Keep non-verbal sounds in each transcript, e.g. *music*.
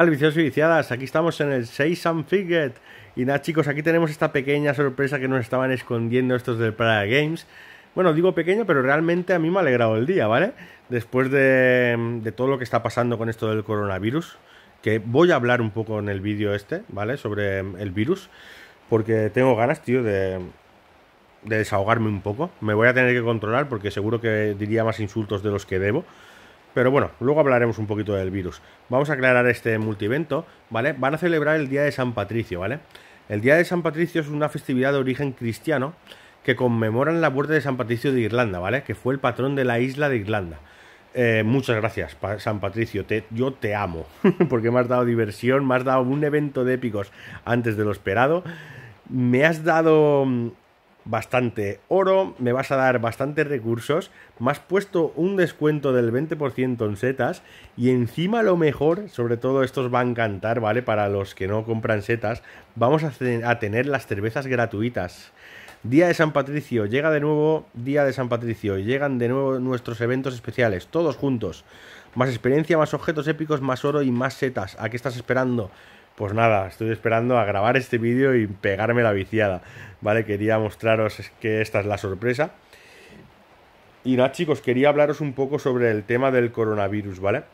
Hola y viciadas, aquí estamos en el 6 and Y nada chicos, aquí tenemos esta pequeña sorpresa que nos estaban escondiendo estos del Prada Games Bueno, digo pequeño, pero realmente a mí me ha alegrado el día, ¿vale? Después de, todo lo que está pasando con esto del coronavirus Que voy a hablar un poco en el vídeo este, ¿vale? Sobre el virus Porque tengo ganas, tío, de desahogarme un poco Me voy a tener que controlar porque seguro que diría más insultos de los que debo pero bueno, luego hablaremos un poquito del virus. Vamos a aclarar este multivento, ¿vale? Van a celebrar el Día de San Patricio, ¿vale? El Día de San Patricio es una festividad de origen cristiano que conmemoran la muerte de San Patricio de Irlanda, ¿vale? Que fue el patrón de la isla de Irlanda. Eh, muchas gracias, San Patricio. yo te amo, *laughs* porque me has dado diversión, me has dado un evento de épicos antes de lo esperado. Me has dado mm, bastante oro, me vas a dar bastantes recursos, me has puesto un descuento del 20% en setas y encima lo mejor, sobre todo estos va a encantar, ¿vale? Para los que no compran setas, vamos a tener las cervezas gratuitas. Día de San Patricio, llega de nuevo Día de San Patricio, llegan de nuevo nuestros eventos especiales, todos juntos. Más experiencia, más objetos épicos, más oro y más setas. ¿A qué estás esperando? Pues nada, estoy esperando a grabar este vídeo y pegarme la viciada, ¿vale? Quería mostraros que esta es la sorpresa. Y nada, chicos, quería hablaros un poco sobre el tema del coronavirus, ¿vale?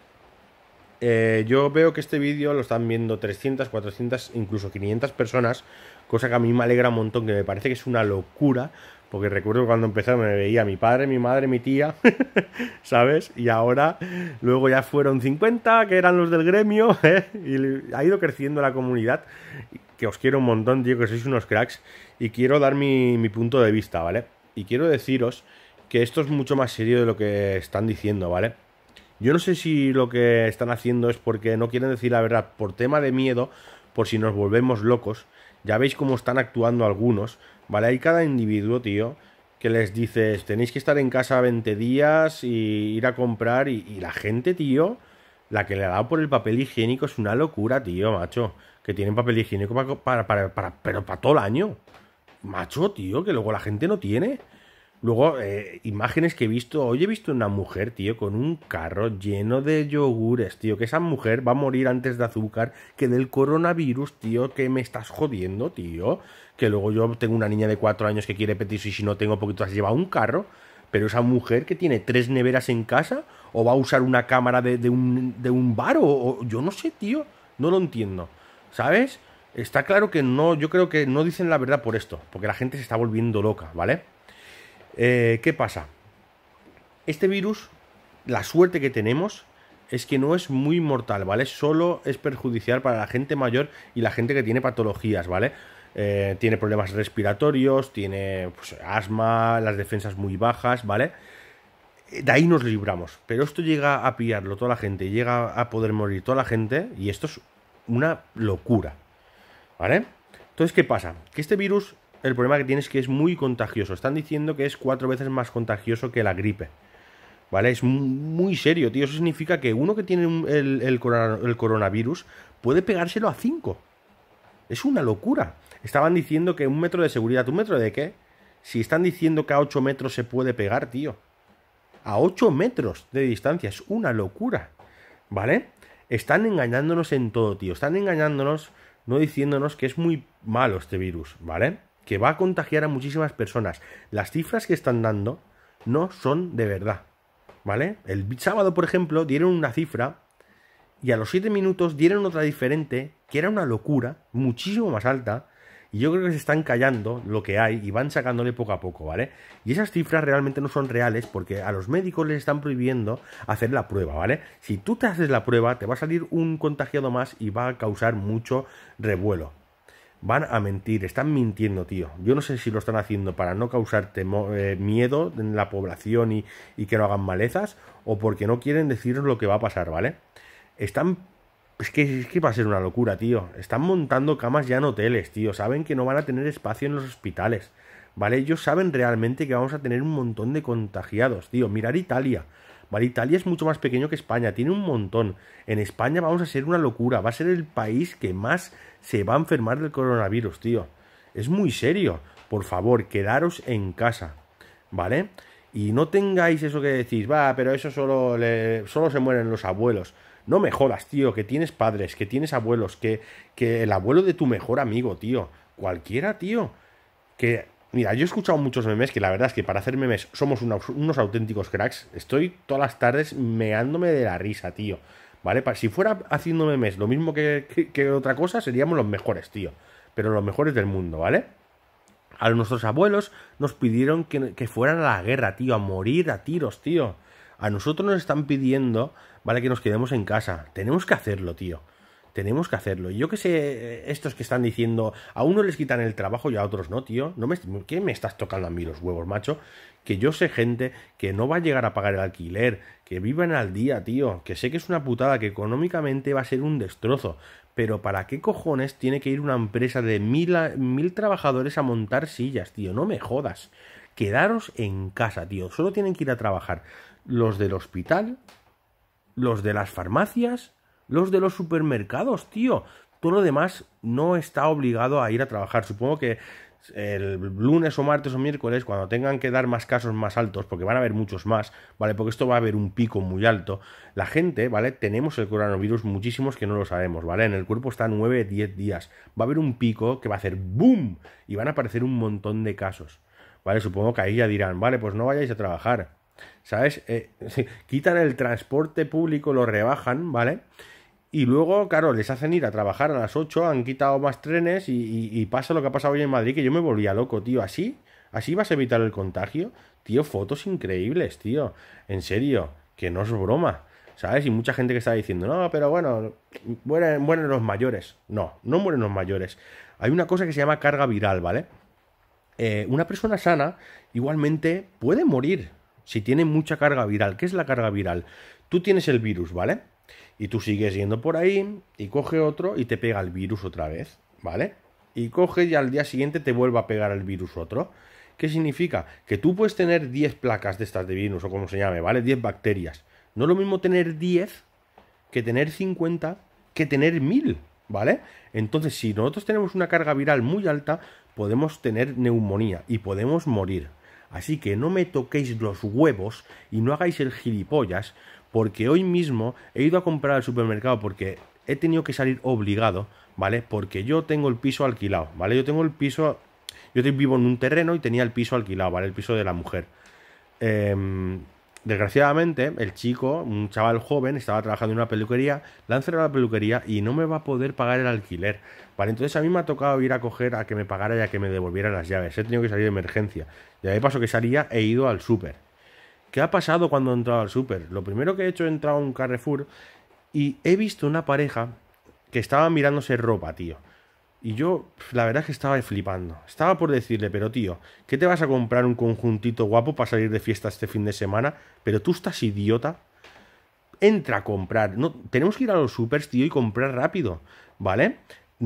Eh, yo veo que este vídeo lo están viendo 300, 400, incluso 500 personas, cosa que a mí me alegra un montón, que me parece que es una locura, porque recuerdo cuando empecé me veía mi padre, mi madre, mi tía, *laughs* ¿sabes? Y ahora luego ya fueron 50, que eran los del gremio, *laughs* ¿eh? y ha ido creciendo la comunidad, que os quiero un montón, tío, que sois unos cracks, y quiero dar mi punto de vista, ¿vale? Y quiero deciros que esto es mucho más serio de lo que están diciendo, ¿vale? Yo no sé si lo que están haciendo es porque no quieren decir la verdad por tema de miedo, por si nos volvemos locos, ya veis cómo están actuando algunos, ¿vale? Hay cada individuo, tío, que les dices, tenéis que estar en casa 20 días y ir a comprar. Y, la gente, tío, la que le ha dado por el papel higiénico es una locura, tío, macho. Que tienen papel higiénico pero para todo el año. Macho, tío, que luego la gente no tiene. Luego, eh, imágenes que he visto. Hoy he visto una mujer, tío, con un carro lleno de yogures, tío. Que esa mujer va a morir antes de azúcar que del coronavirus, tío. Que me estás jodiendo, tío. Que luego yo tengo una niña de cuatro años que quiere petiso y si no tengo poquito, has lleva un carro. Pero esa mujer que tiene tres neveras en casa, o va a usar una cámara de, un, de bar, o yo no sé, tío. No lo entiendo. ¿Sabes? Está claro que no, yo creo que no dicen la verdad por esto, porque la gente se está volviendo loca, ¿vale? Eh, ¿Qué pasa? Este virus, la suerte que tenemos es que no es muy mortal, ¿vale? Solo es perjudicial para la gente mayor y la gente que tiene patologías, ¿vale? Eh, tiene problemas respiratorios, tiene pues, asma, las defensas muy bajas, ¿vale? Eh, de ahí nos libramos. Pero esto llega a pillarlo toda la gente, llega a poder morir toda la gente y esto es una locura, ¿vale? Entonces, ¿qué pasa? Que este virus el problema que tiene es que es muy contagioso. Están diciendo que es cuatro veces más contagioso que la gripe. ¿Vale? Es muy serio, tío. Eso significa que uno que tiene el, coronavirus puede pegárselo a cinco. Es una locura. Estaban diciendo que un metro de seguridad, ¿un metro de qué? Si están diciendo que a ocho metros se puede pegar, tío. A ocho metros de distancia, es una locura. ¿Vale? Están engañándonos en todo, tío. Están engañándonos, no diciéndonos que es muy malo este virus, ¿vale? que va a contagiar a muchísimas personas. Las cifras que están dando no son de verdad. ¿Vale? El sábado, por ejemplo, dieron una cifra y a los siete minutos dieron otra diferente, que era una locura, muchísimo más alta. Y yo creo que se están callando lo que hay y van sacándole poco a poco, ¿vale? Y esas cifras realmente no son reales porque a los médicos les están prohibiendo hacer la prueba, ¿vale? Si tú te haces la prueba, te va a salir un contagiado más y va a causar mucho revuelo van a mentir, están mintiendo, tío. Yo no sé si lo están haciendo para no causar eh, miedo en la población y, que no hagan malezas, o porque no quieren deciros lo que va a pasar, ¿vale? Están... Es que, es que va a ser una locura, tío. Están montando camas ya en hoteles, tío. Saben que no van a tener espacio en los hospitales, ¿vale? Ellos saben realmente que vamos a tener un montón de contagiados, tío. Mirar Italia. ¿vale? Italia es mucho más pequeño que España, tiene un montón. En España vamos a ser una locura, va a ser el país que más se va a enfermar del coronavirus, tío. Es muy serio. Por favor, quedaros en casa, ¿vale? Y no tengáis eso que decís, va, pero eso solo, se mueren los abuelos. No me tío, que tienes padres, que tienes abuelos, que, que el abuelo de tu mejor amigo, tío. Cualquiera, tío. Que Mira, yo he escuchado muchos memes que la verdad es que para hacer memes somos unos auténticos cracks. Estoy todas las tardes meándome de la risa, tío. ¿Vale? Si fuera haciendo memes lo mismo que, que, otra cosa, seríamos los mejores, tío. Pero los mejores del mundo, ¿vale? A nuestros abuelos nos pidieron que, que fueran a la guerra, tío, a morir a tiros, tío. A nosotros nos están pidiendo, ¿vale? Que nos quedemos en casa. Tenemos que hacerlo, tío tenemos que hacerlo. Y yo que sé, estos que están diciendo, a unos les quitan el trabajo y a otros no, tío. No me, ¿Qué me estás tocando a mí los huevos, macho? Que yo sé gente que no va a llegar a pagar el alquiler, que vivan al día, tío. Que sé que es una putada, que económicamente va a ser un destrozo. Pero ¿para qué cojones tiene que ir una empresa de mil trabajadores a montar sillas, tío? No me jodas. Quedaros en casa, tío. Solo tienen que ir a trabajar los del hospital, los de las farmacias los de los supermercados, tío. Todo lo demás no está obligado a ir a trabajar. Supongo que el lunes o martes o miércoles, cuando tengan que dar más casos más altos, porque van a haber muchos más, ¿vale? Porque esto va a haber un pico muy alto. La gente, ¿vale? Tenemos el coronavirus, muchísimos que no lo sabemos, ¿vale? En el cuerpo está 9, 10 días. Va a haber un pico que va a hacer boom y van a aparecer un montón de casos, ¿vale? Supongo que ahí ya dirán, vale, pues no vayáis a trabajar, ¿sabes? Eh, *laughs* quitan el transporte público, lo rebajan, ¿vale? Y luego, claro, les hacen ir a trabajar a las 8, han quitado más trenes y, pasa lo que ha pasado hoy en Madrid, que yo me volvía loco, tío. Así, así vas a evitar el contagio. Tío, fotos increíbles, tío. En serio, que no es broma. ¿Sabes? Y mucha gente que está diciendo, no, pero bueno, mueren, los mayores. No, no mueren los mayores. Hay una cosa que se llama carga viral, ¿vale? Eh, una persona sana igualmente puede morir si tiene mucha carga viral. ¿Qué es la carga viral? Tú tienes el virus, ¿vale? Y tú sigues yendo por ahí y coge otro y te pega el virus otra vez, ¿vale? Y coge y al día siguiente te vuelve a pegar el virus otro. ¿Qué significa? Que tú puedes tener 10 placas de estas de virus o como se llame, ¿vale? 10 bacterias. No es lo mismo tener 10 que tener 50 que tener 1000, ¿vale? Entonces, si nosotros tenemos una carga viral muy alta, podemos tener neumonía y podemos morir. Así que no me toquéis los huevos y no hagáis el gilipollas porque hoy mismo he ido a comprar al supermercado porque he tenido que salir obligado, ¿vale? Porque yo tengo el piso alquilado, ¿vale? Yo tengo el piso, yo vivo en un terreno y tenía el piso alquilado, ¿vale? El piso de la mujer. Em, desgraciadamente, el chico, un chaval joven, estaba trabajando en una peluquería, le han cerrado la peluquería y no me va a poder pagar el alquiler. Vale, entonces a mí me ha tocado ir a coger a que me pagara y a que me devolviera las llaves. He tenido que salir de emergencia. Y de paso que salía, e he ido al súper. ¿Qué ha pasado cuando he entrado al súper? Lo primero que he hecho he entrado a un Carrefour y he visto una pareja que estaba mirándose ropa, tío. Y yo, la verdad es que estaba flipando. Estaba por decirle, pero tío, ¿qué te vas a comprar un conjuntito guapo para salir de fiesta este fin de semana? Pero tú estás idiota. Entra a comprar. No, tenemos que ir a los supers, tío, y comprar rápido. ¿Vale?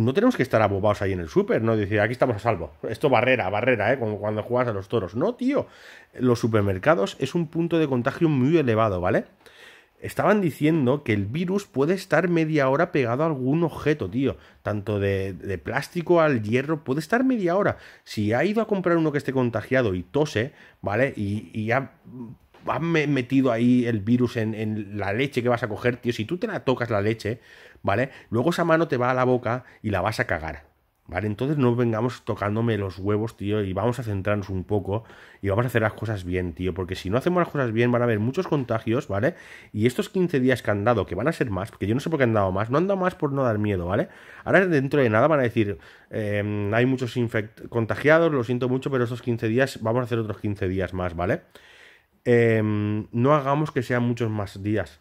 no tenemos que estar abobados ahí en el súper, ¿no? Decir, aquí estamos a salvo. Esto barrera, barrera, ¿eh? cuando juegas a los toros. No, tío. Los supermercados es un punto de contagio muy elevado, ¿vale? Estaban diciendo que el virus puede estar media hora pegado a algún objeto, tío. Tanto de, plástico al hierro, puede estar media hora. Si ha ido a comprar uno que esté contagiado y tose, ¿vale? Y, ya... Han metido ahí el virus en, la leche que vas a coger, tío, si tú te la tocas la leche, ¿vale? Luego esa mano te va a la boca y la vas a cagar, ¿vale? Entonces no vengamos tocándome los huevos, tío, y vamos a centrarnos un poco y vamos a hacer las cosas bien, tío, porque si no hacemos las cosas bien van a haber muchos contagios, ¿vale? Y estos 15 días que han dado, que van a ser más, porque yo no sé por qué han dado más, no han dado más por no dar miedo, ¿vale? Ahora dentro de nada van a decir, em, hay muchos contagiados, lo siento mucho, pero estos 15 días, vamos a hacer otros 15 días más, ¿vale? vale Em, no hagamos que sean muchos más días,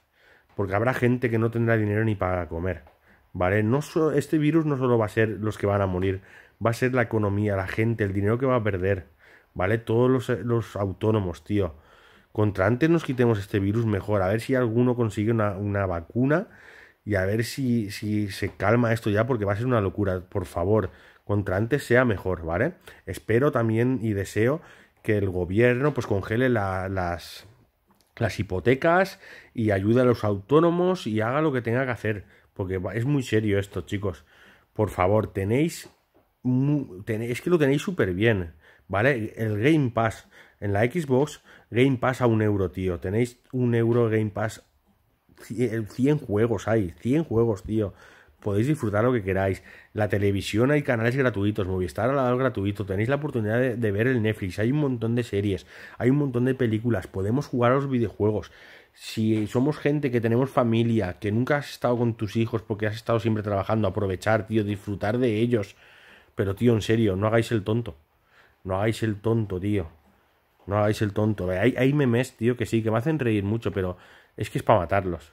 porque habrá gente que no tendrá dinero ni para comer. ¿Vale? No este virus no solo va a ser los que van a morir, va a ser la economía, la gente, el dinero que va a perder. ¿Vale? Todos los, los autónomos, tío. Contra antes nos quitemos este virus, mejor. A ver si alguno consigue una, una vacuna y a ver si, si, se calma esto ya, porque va a ser una locura. Por favor, contra antes sea mejor, ¿vale? Espero también y deseo que el gobierno pues congele las, las hipotecas y ayude a los autónomos y haga lo que tenga que hacer. Porque es muy serio esto, chicos. Por favor, tenéis... Es que lo tenéis súper bien, ¿vale? El Game Pass en la Xbox, Game Pass a un euro, tío. Tenéis un euro Game Pass 100 juegos hay, 100 juegos, tío podéis disfrutar lo que queráis. La televisión hay canales gratuitos, Movistar al lado gratuito, tenéis la oportunidad de, ver el Netflix, hay un montón de series, hay un montón de películas, podemos jugar a los videojuegos. Si somos gente que tenemos familia, que nunca has estado con tus hijos porque has estado siempre trabajando, aprovechar, tío, disfrutar de ellos. Pero, tío, en serio, no hagáis el tonto. No hagáis el tonto, tío. No hagáis el tonto. Hay, hay memes, tío, que sí, que me hacen reír mucho, pero es que es para matarlos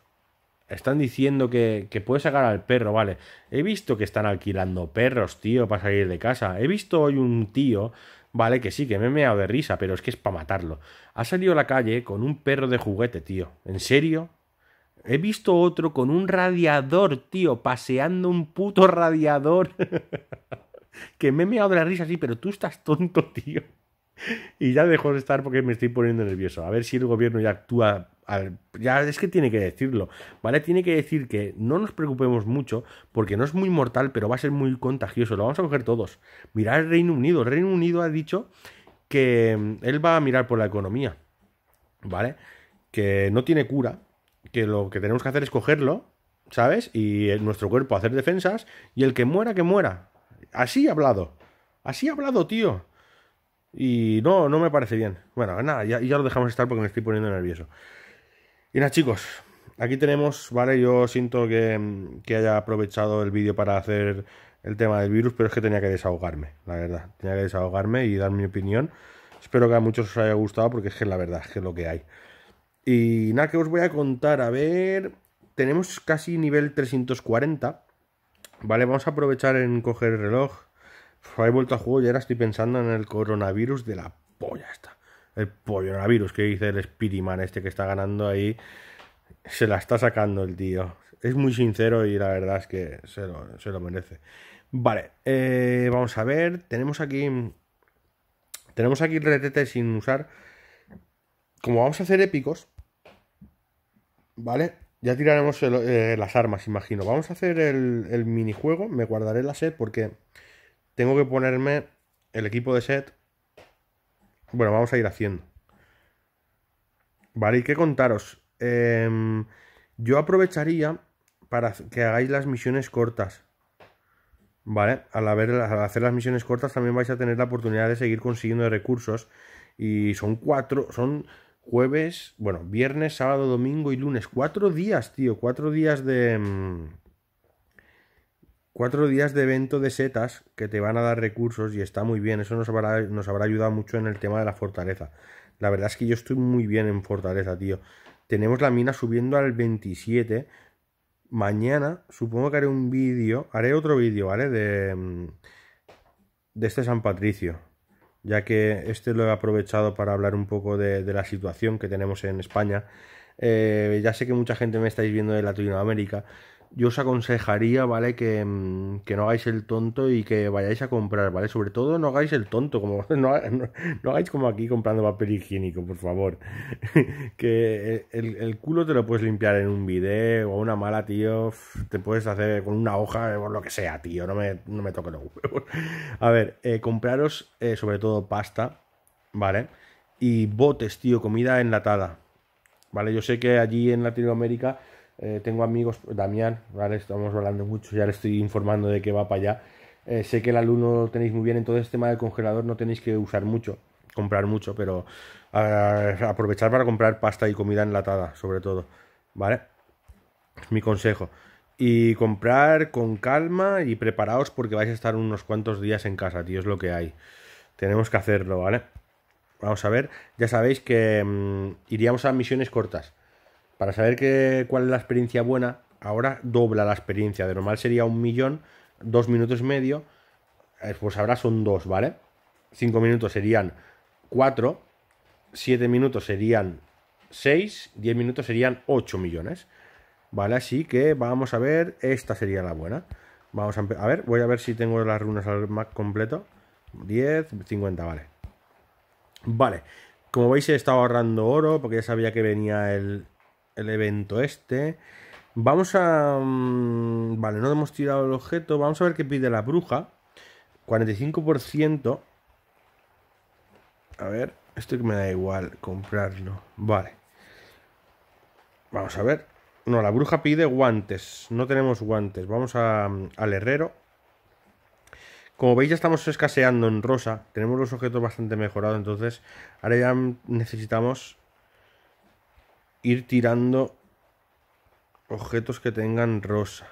están diciendo que, que, puedes sacar al perro, vale. He visto que están alquilando perros, tío, para salir de casa. He visto hoy un tío, vale, que sí, que me he meado de risa, pero es que es para matarlo. Ha salido a la calle con un perro de juguete, tío. ¿En serio? He visto otro con un radiador, tío, paseando un puto radiador. *laughs* que me he meado de la risa, sí, pero tú estás tonto, tío y ya dejo de estar porque me estoy poniendo nervioso. A ver si el gobierno ya actúa. ya es que tiene que decirlo, ¿vale? Tiene que decir que no nos preocupemos mucho porque no es muy mortal, pero va a ser muy contagioso. Lo vamos a coger todos. Mirar el Reino Unido. El Reino Unido ha dicho que mm, él va a mirar por la economía, ¿vale? Que no tiene cura, que lo que tenemos que hacer es cogerlo, ¿sabes? Y eh, nuestro cuerpo hacer defensas y el que muera, que muera. Así ha hablado. Así ha hablado, tío. Y no, no me parece bien. Bueno, nada, ya, ya lo dejamos estar porque me estoy poniendo nervioso. Y nada, chicos, aquí tenemos, ¿vale? Yo siento que, que haya aprovechado el vídeo para hacer el tema del virus, pero es que tenía que desahogarme, la verdad. Tenía que desahogarme y dar mi opinión. Espero que a muchos os haya gustado porque es que la verdad es que es lo que hay. Y nada, que os voy a contar. A ver, tenemos casi nivel 340. Vale, vamos a aprovechar en coger el reloj he vuelto a juego y ahora estoy pensando en el coronavirus de la polla esta. El coronavirus que dice el Spiritman este que está ganando ahí. Se la está sacando el tío. Es muy sincero y la verdad es que se lo, merece. Vale, eh, vamos a ver. Tenemos aquí. Tenemos aquí el retete sin usar. Como vamos a hacer épicos. ¿Vale? Ya tiraremos eh, las armas, imagino. Vamos a hacer el, el minijuego. Me guardaré la sed porque tengo que ponerme el equipo de set. Bueno, vamos a ir haciendo. Vale, y qué contaros. Em, yo aprovecharía para que hagáis las misiones cortas. ¿Vale? Al, al, hacer las misiones cortas también vais a tener la oportunidad de seguir consiguiendo recursos. Y son cuatro, son jueves, bueno, viernes, sábado, domingo y lunes. Cuatro días, tío, cuatro días de... Em, cuatro días de evento de setas que te van a dar recursos y está muy bien. Eso nos habrá, ayudado mucho en el tema de la fortaleza. La verdad es que yo estoy muy bien en fortaleza, tío. Tenemos la mina subiendo al 27. Mañana supongo que haré un vídeo, haré otro vídeo, ¿vale? De, mm, de este San Patricio, ya que este lo he aprovechado para hablar un poco de, la situación que tenemos en España. Eh, ya sé que mucha gente me estáis viendo de Latinoamérica, yo os aconsejaría, ¿vale? Mm, que, no hagáis el tonto y que vayáis a comprar, ¿vale? Sobre todo no hagáis el tonto, como *laughs* no, hagáis como aquí comprando papel higiénico, por favor. *laughs* que el, culo te lo puedes limpiar en un video o una mala, tío. Te puedes hacer con una hoja o lo que sea, tío. No me, no me toque lo A ver, eh, compraros eh, sobre todo pasta, ¿vale? Y botes, tío, comida enlatada. ¿Vale? Yo sé que allí en Latinoamérica eh, tengo amigos, Damián, vale estamos hablando mucho, ya le estoy informando de que va para allá. Eh, sé que el alumno lo tenéis muy bien, en todo entonces tema del congelador no tenéis que usar mucho, comprar mucho, pero eh, aprovechar para comprar pasta y comida enlatada, sobre todo, ¿vale? Es mi consejo. Y comprar con calma y preparaos porque vais a estar unos cuantos días en casa, tío, es lo que hay. Tenemos que hacerlo, ¿vale? Vamos a ver, ya sabéis que mm, iríamos a misiones cortas para saber cuál es la experiencia buena, ahora dobla la experiencia. De normal sería un millón, dos minutos y medio. Eh, pues ahora son dos, ¿vale? Cinco minutos serían cuatro, siete minutos serían seis, diez minutos serían ocho millones. ¿Vale? Así que vamos a ver, esta sería la buena. Vamos a, ver, voy a ver si tengo las runas al Mac completo. 10, 50, vale. Vale, como veis he estado ahorrando oro porque ya sabía que venía el, el evento este. Vamos a... Mm, vale, no hemos tirado el objeto. Vamos a ver qué pide la bruja. 45%. A ver, esto que me da igual comprarlo. Vale. Vamos a ver. No, la bruja pide guantes. No tenemos guantes. Vamos a, mm, al herrero. Como veis ya estamos escaseando en rosa. Tenemos los objetos bastante mejorados. Entonces ahora ya necesitamos ir tirando objetos que tengan rosa.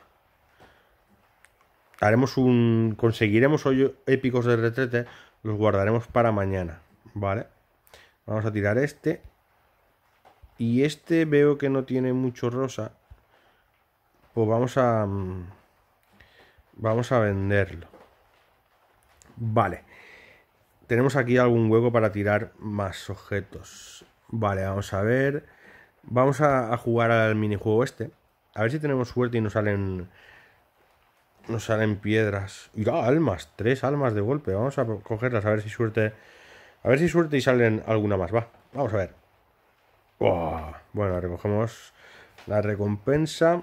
Haremos un. Conseguiremos hoy épicos de retrete. Los guardaremos para mañana. Vale. Vamos a tirar este. Y este veo que no tiene mucho rosa. Pues vamos a. Mm, vamos a venderlo. Vale. Tenemos aquí algún hueco para tirar más objetos. Vale, vamos a ver. Vamos a, jugar al minijuego este. A ver si tenemos suerte y nos salen. Nos salen piedras. Mira, ah, almas. Tres almas de golpe. Vamos a cogerlas. A ver si suerte. A ver si suerte y salen alguna más. Va. Vamos a ver. Bueno, recogemos la recompensa.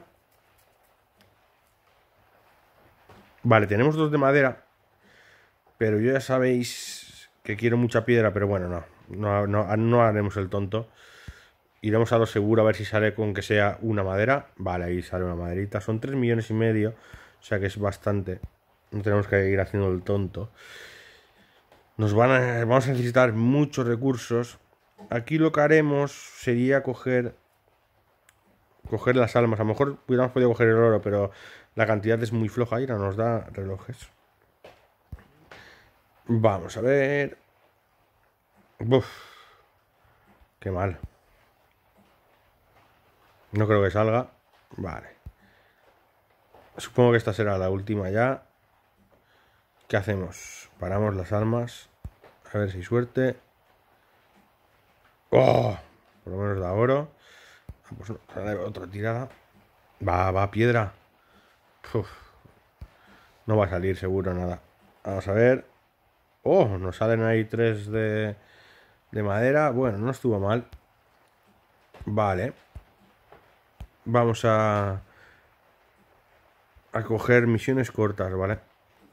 Vale, tenemos dos de madera. Pero yo ya sabéis que quiero mucha piedra. Pero bueno, no. No, no, no haremos el tonto. Iremos a lo seguro a ver si sale con que sea una madera. Vale, ahí sale una maderita. Son 3 millones y medio. O sea que es bastante. No tenemos que ir haciendo el tonto. Nos van a, vamos a necesitar muchos recursos. Aquí lo que haremos sería coger coger las almas. A lo mejor hubiéramos podido coger el oro, pero la cantidad es muy floja. Y no nos da relojes. Vamos a ver. Buf qué mal. No creo que salga. Vale. Supongo que esta será la última ya. ¿Qué hacemos? Paramos las armas. A ver si suerte. ¡Oh! Por lo menos da oro. Ah, pues otra tirada. Va, va, piedra. No va a salir seguro nada. Vamos a ver. Oh, nos salen ahí tres de, de madera. Bueno, no estuvo mal. Vale vamos a, a coger misiones cortas, ¿vale?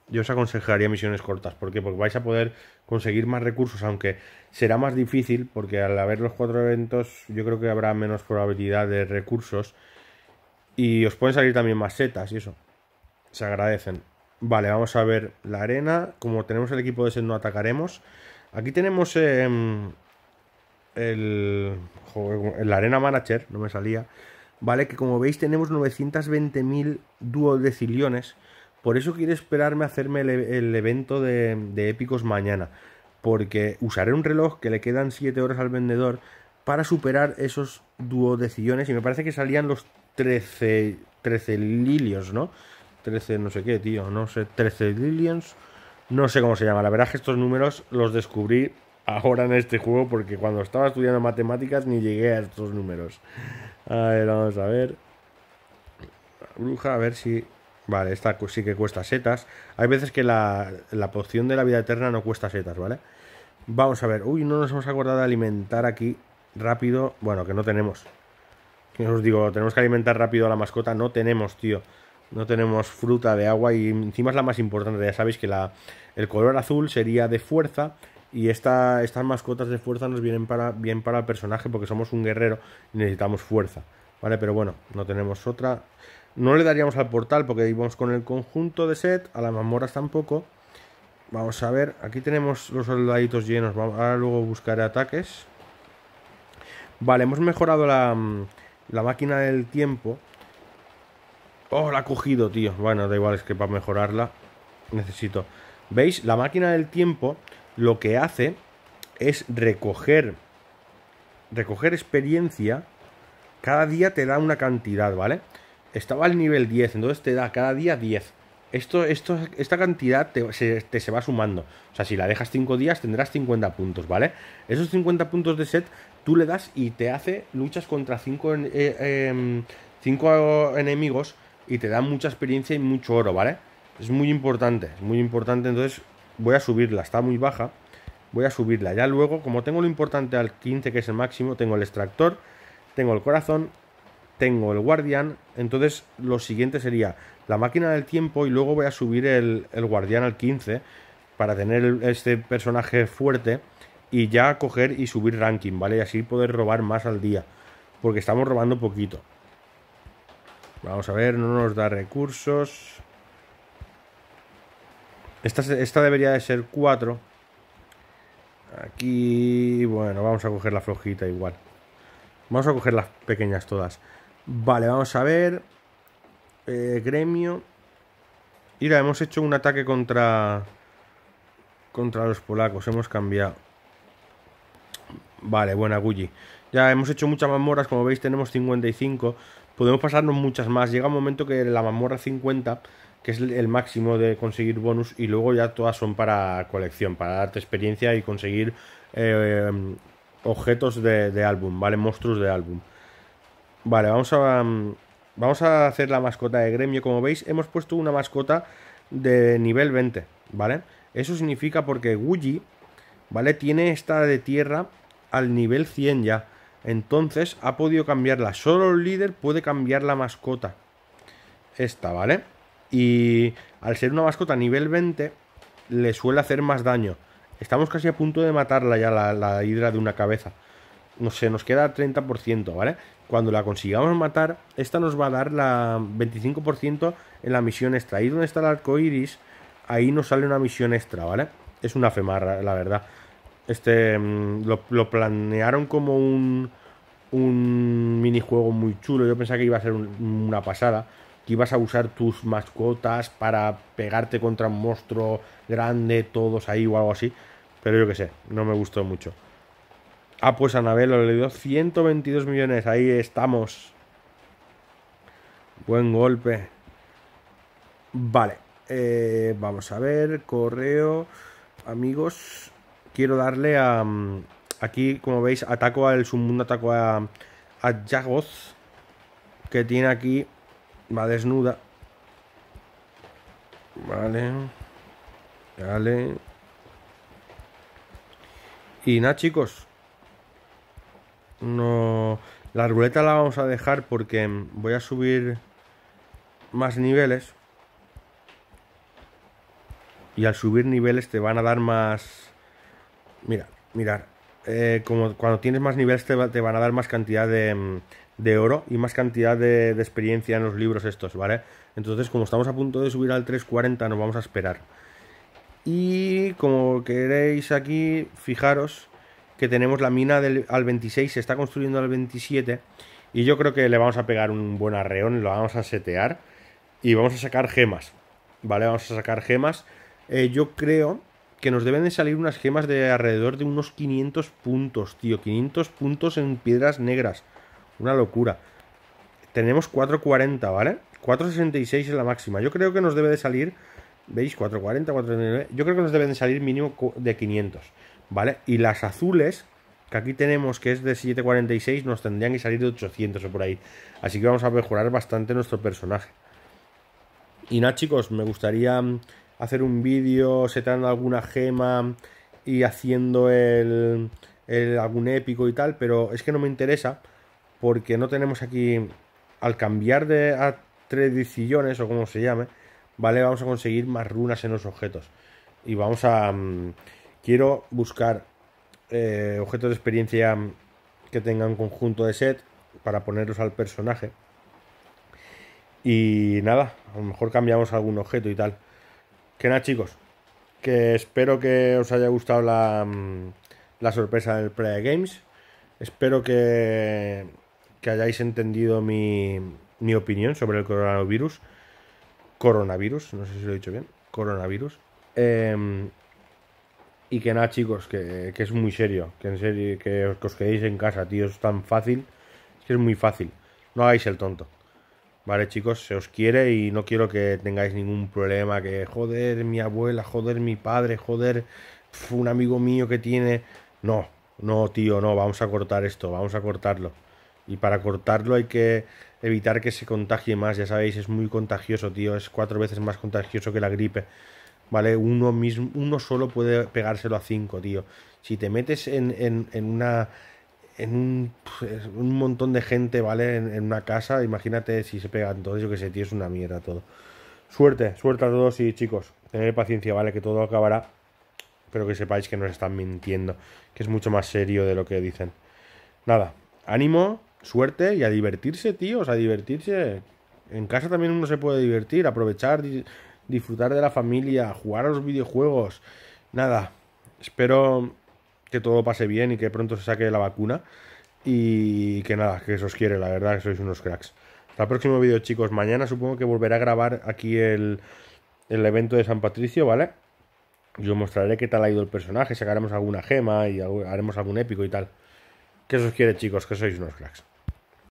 Yo os aconsejaría misiones cortas, ¿por qué? Porque vais a poder conseguir más recursos, aunque será más difícil, porque al haber los cuatro eventos yo creo que habrá menos probabilidad de recursos y os pueden salir también más setas y eso. Se agradecen. Vale, vamos a ver la arena. Como tenemos el equipo de set, no atacaremos. Aquí tenemos eh, el, joder, el Arena Manager, no me salía. ¿vale? Que como veis tenemos 920.000 duodeciliones. Por eso quiero esperarme a hacerme el, e-, evento de, épicos mañana. Porque usaré un reloj que le quedan 7 horas al vendedor para superar esos duodecillones. Y me parece que salían los 13, 13 lilios, ¿no? 13 no sé qué, tío. No sé, 13 lilions No sé cómo se llama. La verdad es que estos números los descubrí ahora en este juego porque cuando estaba estudiando matemáticas ni llegué a estos números. A ver, vamos a ver. La bruja, a ver si... Vale, esta sí que cuesta setas. Hay veces que la, la poción de la vida eterna no cuesta setas, ¿vale? Vamos a ver. Uy, no nos hemos acordado de alimentar aquí rápido. Bueno, que no tenemos. Que os digo, tenemos que alimentar rápido a la mascota. No tenemos, tío. No tenemos fruta de agua y encima es la más importante. Ya sabéis que la, el color azul sería de fuerza y estas mascotas de fuerza nos vienen para, bien para el personaje porque somos un guerrero y necesitamos fuerza. ¿Vale? Pero bueno, no tenemos otra. No le daríamos al portal porque íbamos con el conjunto de set, a las mamoras tampoco. Vamos a ver, aquí tenemos los soldaditos llenos. Ahora luego buscaré ataques. Vale, hemos mejorado la, la máquina del tiempo. Oh, la ha cogido, tío. Bueno, da igual, es que para mejorarla necesito. ¿Veis? La máquina del tiempo lo que hace es recoger, recoger experiencia. Cada día te da una cantidad, ¿vale? Estaba al nivel 10, entonces te da cada día 10. Esto, esto, esta cantidad te se, va sumando. O sea, si la dejas 5 días tendrás 50 puntos, ¿vale? Esos 50 puntos de set tú le das y te hace luchas contra 5 eh, em, enemigos y te da mucha experiencia y mucho oro, ¿vale? Es muy importante, es muy importante. Entonces, voy a subirla, está muy baja, voy a subirla. Ya luego, como tengo lo importante al 15, que es el máximo, tengo el extractor, tengo el corazón, tengo el guardián, entonces lo siguiente sería la máquina del tiempo y luego voy a subir el, guardián al 15 para tener este personaje fuerte y ya coger y subir ranking, ¿vale? Y así poder robar más al día, porque estamos robando poquito. Vamos a ver, no nos da recursos. Esta, debería de ser 4. Aquí, bueno, vamos a coger la flojita igual. Vamos a coger las pequeñas todas. Vale, vamos a ver. Eh, gremio. Mira, hemos hecho un ataque contra... Contra los polacos, hemos cambiado. Vale, buena Gulli. Ya hemos hecho muchas mazmorras, como veis tenemos 55. Podemos pasarnos muchas más. Llega un momento que la mazmorra 50 que es el máximo de conseguir bonus, y luego ya todas son para colección, para darte experiencia y conseguir eh, objetos de, álbum, ¿vale? Monstruos de álbum. Vale, vamos a, vamos a hacer la mascota de gremio. Como veis, hemos puesto una mascota de nivel 20, ¿vale? Eso significa porque Guji, ¿vale? Tiene esta de tierra al nivel 100 ya. Entonces ha podido cambiarla. Solo el líder puede cambiar la mascota. Esta, ¿vale? Y al ser una mascota nivel 20, le suele hacer más daño. Estamos casi a punto de matarla ya, la, hidra de una cabeza. No sé, nos queda 30%, ¿vale? Cuando la consigamos matar, esta nos va a dar la 25% en la misión extra. Ahí donde está el arco iris, ahí nos sale una misión extra, ¿vale? Es una femarra, la verdad. Este mm, lo, planearon como un, un minijuego muy chulo. Yo pensaba que iba a ser una pasada, que ibas a usar tus mascotas para pegarte contra un monstruo grande, todos ahí o algo así. Pero yo qué sé, no me gustó mucho. Ah, pues Anabel le dio 122 millones, ahí estamos. Buen golpe. Vale, eh, vamos a ver, correo, amigos. Quiero darle a... Mm, aquí, como veis, ataco al submundo, ataco a, a Jagoth, que tiene aquí Va desnuda. Vale. Vale. Y nada, chicos. No. La ruleta la vamos a dejar porque voy a subir más niveles. Y al subir niveles te van a dar más. Mira, mirar. Eh, como cuando tienes más niveles te, van a dar más cantidad de, mm, de oro y más cantidad de, experiencia en los libros estos, ¿vale? Entonces, como estamos a punto de subir al 340, nos vamos a esperar. Y como queréis aquí, fijaros que tenemos la mina del, al 26, se está construyendo al 27 y yo creo que le vamos a pegar un buen arreón, lo vamos a setear y vamos a sacar gemas, ¿vale? Vamos a sacar gemas. Eh, yo creo que nos deben de salir unas gemas de alrededor de unos 500 puntos, tío, 500 puntos en piedras negras. Una locura. Tenemos 4.40, ¿vale? 4.66 es la máxima. Yo creo que nos debe de salir, ¿veis? 4.40, 4.39. Yo creo que nos deben de salir mínimo de 500, ¿vale? Y las azules, que aquí tenemos que es de 7.46, nos tendrían que salir de 800 o por ahí. Así que vamos a mejorar bastante nuestro personaje. Y nada, chicos, me gustaría mm, hacer un vídeo setando alguna gema y haciendo el, algún épico y tal, pero es que no me interesa porque no tenemos aquí, al cambiar de a o como se llame, ¿vale? Vamos a conseguir más runas en los objetos. Y vamos a... Mm, quiero buscar eh, objetos de experiencia que tengan conjunto de set para ponerlos al personaje. Y nada, a lo mejor cambiamos algún objeto y tal. Que nada, chicos. Que espero que os haya gustado la, mm, la sorpresa del Play Games. Espero que que hayáis entendido mi, mi opinión sobre el coronavirus. Coronavirus, no sé si lo he dicho bien. Coronavirus. Em, y que nada, chicos, que, es muy serio. Que en serio, que os, que os quedéis en casa, tío. Es tan fácil. Es que es muy fácil. No hagáis el tonto. Vale, chicos, se os quiere y no quiero que tengáis ningún problema. Que joder, mi abuela, joder, mi padre, joder, un amigo mío que tiene. No, no, tío, no. Vamos a cortar esto, vamos a cortarlo. Y para cortarlo hay que evitar que se contagie más. Ya sabéis, es muy contagioso, tío. Es cuatro veces más contagioso que la gripe. ¿Vale? Uno, mismo, uno solo puede pegárselo a cinco, tío. Si te metes en, en, una. En un, montón de gente, ¿vale? En, una casa, imagínate si se pegan todos, yo que sé, tío, es una mierda todo. Suerte, suerte a todos y chicos, tener paciencia, ¿vale? Que todo acabará. Pero que sepáis que nos están mintiendo, que es mucho más serio de lo que dicen. Nada, ánimo, suerte y a divertirse, tíos, a divertirse. En casa también uno se puede divertir, aprovechar, disfrutar de la familia, jugar a los videojuegos. Nada, espero que todo pase bien y que pronto se saque la vacuna. Y que nada, que eso os quiere, la verdad, que sois unos cracks. Hasta el próximo vídeo, chicos. Mañana supongo que volveré a grabar aquí el, el evento de San Patricio, ¿vale? Yo mostraré qué tal ha ido el personaje, sacaremos alguna gema y haremos algún épico y tal. ¿Qué os quiere, chicos? Que sois unos cracks.